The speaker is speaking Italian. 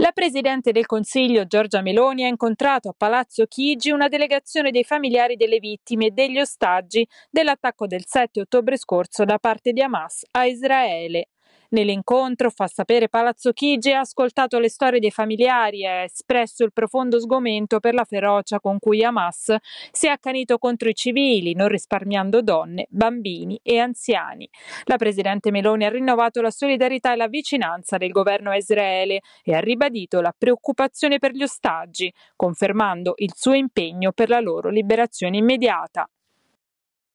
La Presidente del Consiglio Giorgia Meloni ha incontrato a Palazzo Chigi una delegazione dei familiari delle vittime e degli ostaggi dell'attacco del 7 ottobre scorso da parte di Hamas a Israele Nell'incontro, fa sapere Palazzo Chigi, ha ascoltato le storie dei familiari e ha espresso il profondo sgomento per la ferocia con cui Hamas si è accanito contro i civili, non risparmiando donne, bambini e anziani. La Presidente Meloni ha rinnovato la solidarietà e la vicinanza del governo a Israele e ha ribadito la preoccupazione per gli ostaggi, confermando il suo impegno per la loro liberazione immediata.